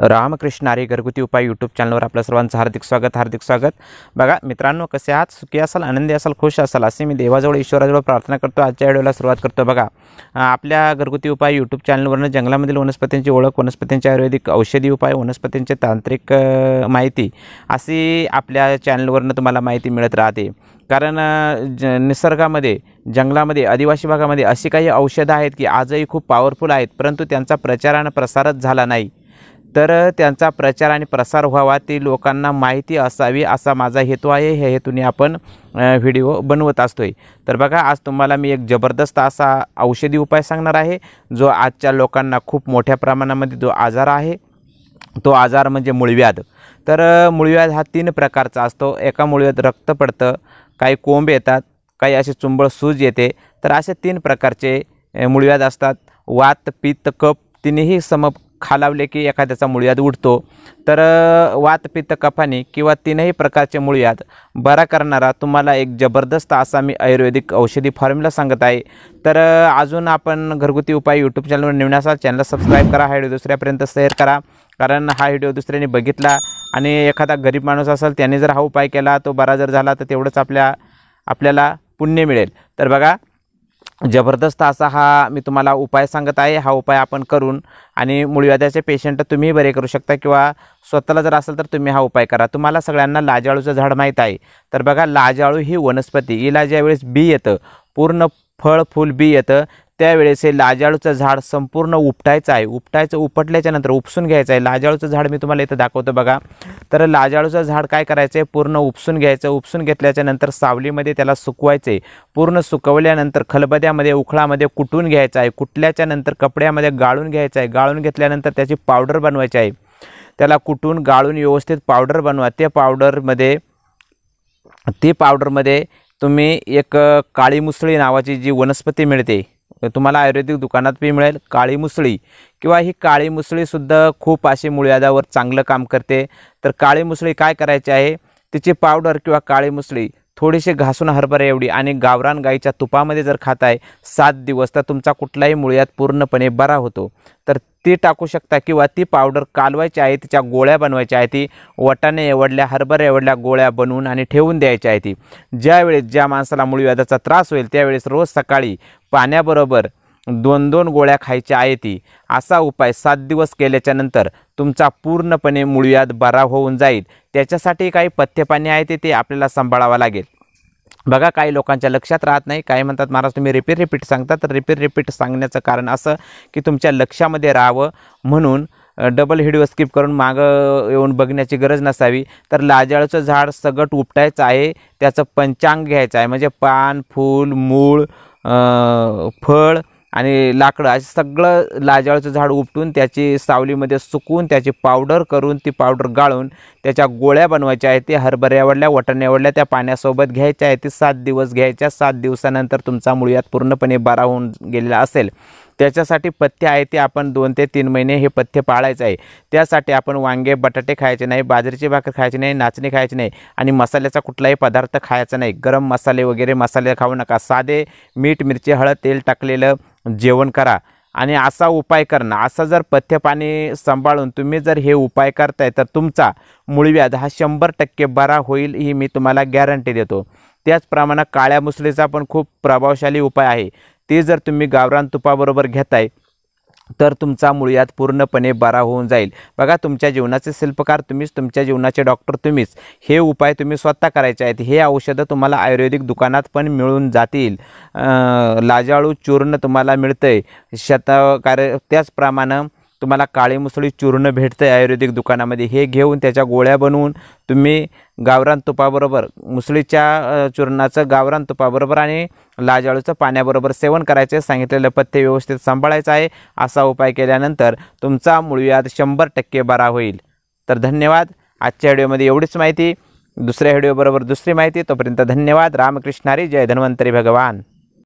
रामकृष्ण आरे घरगुती उपाय यूट्यूब चॅनलवर आपल्या सर्वांचं हार्दिक स्वागत हार्दिक स्वागत बघा मित्रांनो कसे आहात सुखी असाल आनंदी असाल खुश असाल असे मी देवाजवळ ईश्वराजवळ प्रार्थना करतो आजच्या व्हिडिओला सुरुवात करतो बघा आपल्या घरगुती उपाय यूट्यूब चॅनलवरनं जंगलामधील वनस्पतींची ओळख वनस्पतींचे आयुर्वेदिक औषधी उपाय वनस्पतींचे तांत्रिक माहिती अशी आपल्या चॅनलवरनं तुम्हाला माहिती मिळत राहते कारण ज निसर्गामध्ये जंगलामध्ये आदिवासी भागामध्ये अशी काही औषधं आहेत की आजही खूप पॉवरफुल आहेत परंतु त्यांचा प्रचार आणि प्रसारच झाला नाही तर त्यांचा प्रचार आणि प्रसार व्हावा ती लोकांना माहिती असावी असा माझा हेतू आहे ह्या हेतूने आपण व्हिडिओ बनवत असतोय तर बघा आज तुम्हाला मी एक जबरदस्त असा औषधी उपाय सांगणार आहे जो आजच्या लोकांना खूप मोठ्या प्रमाणामध्ये जो आजार आहे तो आजार म्हणजे मूळव्याध तर मुळव्याध हा तीन प्रकारचा असतो एका मूळव्याध रक्त पडतं काही कोंब येतात काही असे चुंबळ सूज येते तर असे तीन प्रकारचे मूळव्याध असतात वात पित्त कप तिन्ही सम खालावले की एखाद्याचा मुळ्यात उठतो तर वातपित्त कफानी किंवा तीनही प्रकारचे मुळ्यात बरा करणारा तुम्हाला एक जबरदस्त असा मी आयुर्वेदिक औषधी फॉर्म्युला सांगत आहे तर अजून आपण घरगुती उपाय यूट्यूब चॅनलवर असाल चॅनल सबस्क्राईब करा हा व्हिडिओ दुसऱ्यापर्यंत शेअर करा कारण हा व्हिडिओ दुसऱ्याने बघितला आणि एखादा गरीब माणूस असेल त्याने जर हा उपाय केला तो बरा जर झाला तर तेवढंच आपल्या आपल्याला पुण्य मिळेल तर बघा जबरदस्त असा हा मी तुम्हाला उपाय सांगत आहे हा उपाय आपण करून आणि मूळव्याधाचे पेशंट तुम्ही बरे करू शकता किंवा स्वतःला जर असेल तर तुम्ही हा उपाय करा तुम्हाला सगळ्यांना लाजाळूचं झाड माहीत आहे तर बघा लाजाळू ही वनस्पती हिला ज्यावेळेस बी येतं पूर्ण फळ फूल बी येतं त्यावेळेस हे लाजाळूचं झाड संपूर्ण उपटायचं आहे उपटायचं उपटल्याच्या नंतर उपसून घ्यायचं आहे लाजाळूचं झाड मी तुम्हाला इथं दाखवतो बघा तर लाजाळूचं झाड काय करायचं आहे पूर्ण उपसून घ्यायचं उपसून घेतल्याच्यानंतर सावलीमध्ये त्याला सुकवायचे पूर्ण सुकवल्यानंतर खलबद्यामध्ये उखळामध्ये कुटून घ्यायचं आहे कुटल्याच्या नंतर कपड्यामध्ये गाळून घ्यायचं आहे गाळून घेतल्यानंतर त्याची पावडर बनवायची आहे त्याला कुटून गाळून व्यवस्थित पावडर बनवा त्या पावडरमध्ये ती पावडरमध्ये तुम्ही एक काळी मुसळी नावाची जी वनस्पती मिळते तुम्हाला आयुर्वेदिक दुकानात बी मिळेल काळी मुसळी किंवा ही काळी मुसळीसुद्धा खूप अशी मुळ्यादावर चांगलं काम करते तर काळी मुसळी काय करायची आहे तिची पावडर किंवा काळी मुसळी थोडेसे घासून हरभरा एवढी आणि गावरान गाईच्या तुपामध्ये जर खात आहे सात दिवस तर तुमचा कुठलाही मुळ्यात पूर्णपणे बरा होतो तर ती टाकू शकता किंवा ती पावडर कालवायची आहे तिच्या गोळ्या बनवायच्या आहे ती वटाने एवढल्या हरभरा एवढल्या गोळ्या बनवून आणि ठेवून द्यायच्या आहे ती ज्यावेळेस ज्या माणसाला मुळव्याधाचा त्रास होईल त्यावेळेस रोज सकाळी पाण्याबरोबर दोन दोन गोळ्या खायच्या आहे असा उपाय सात दिवस केल्याच्यानंतर तुमचा पूर्णपणे मुळव्याध बरा होऊन जाईल त्याच्यासाठी काही पथ्यपाने आहे ते आपल्याला सांभाळावं लागेल बघा काही लोकांच्या लक्षात राहत नाही काही म्हणतात महाराज तुम्ही रिपीट रिपीट सांगता तर रिपीट रिपीट सांगण्याचं कारण असं की तुमच्या लक्षामध्ये राहावं म्हणून डबल व्हिडिओ स्किप करून मागं येऊन बघण्याची गरज नसावी तर लाजाळचं झाड सगट उपटायचं आहे त्याचं पंचांग घ्यायचं आहे म्हणजे पान फूल मूळ फळ आणि लाकडं असे सगळं लाजाळचं झाड उपटून त्याची सावलीमध्ये सुकून त्याची पावडर करून ती पावडर गाळून त्याच्या गोळ्या बनवायच्या आहेत ते हरभऱ्यावडल्या वटण्यावडल्या त्या पाण्यासोबत घ्यायच्या आहेत ते सात दिवस घ्यायच्या सात दिवसानंतर तुमचा मुळ्यात पूर्णपणे बारा होऊन गेलेला असेल त्याच्यासाठी पथ्य आहे ते आपण दोन ते तीन महिने हे पथ्य पाळायचं आहे त्यासाठी आपण वांगे बटाटे खायचे नाही बाजरीची भाकर खायची नाही नाचणी खायची नाही आणि मसाल्याचा कुठलाही पदार्थ खायचा नाही गरम मसाले वगैरे मसाले खाऊ नका साधे मीठ मिरची हळद तेल टाकलेलं जेवण करा आणि असा उपाय करणं असं जर पथ्य पाणी सांभाळून तुम्ही जर हे उपाय करताय तर तुमचा मूळव्याध हा शंभर टक्के बरा होईल ही मी तुम्हाला गॅरंटी देतो त्याचप्रमाणे काळ्या मुसळीचा पण खूप प्रभावशाली उपाय आहे ते जर तुम्ही गावरान तुपाबरोबर घेताय तर तुमचा मुळ्यात पूर्णपणे बरा होऊन जाईल बघा तुमच्या जीवनाचे शिल्पकार तुम्हीच तुमच्या जीवनाचे डॉक्टर तुम्हीच हे उपाय तुम्ही स्वतः करायचे आहेत हे औषधं तुम्हाला आयुर्वेदिक दुकानात पण मिळून जातील लाजाळू चूर्ण तुम्हाला मिळतंय आहे शत त्याचप्रमाणे तुम्हाला काळी मुसळी चूर्ण भेटतं आयुर्वेदिक दुकानामध्ये हे घेऊन त्याच्या गोळ्या बनवून तुम्ही गावरान तुपाबरोबर मुसळीच्या चूर्णाचं गावरान तुपाबरोबर आणि लाजाळूचं पाण्याबरोबर सेवन करायचे सांगितलेलं पथ्य व्यवस्थित सांभाळायचं आहे असा उपाय केल्यानंतर तुमचा मुळव्याध शंभर टक्के बरा होईल तर धन्यवाद आजच्या व्हिडिओमध्ये एवढीच माहिती दुसऱ्या व्हिडिओबरोबर दुसरी माहिती तोपर्यंत धन्यवाद रामकृष्णारी जय धन्वंतरी भगवान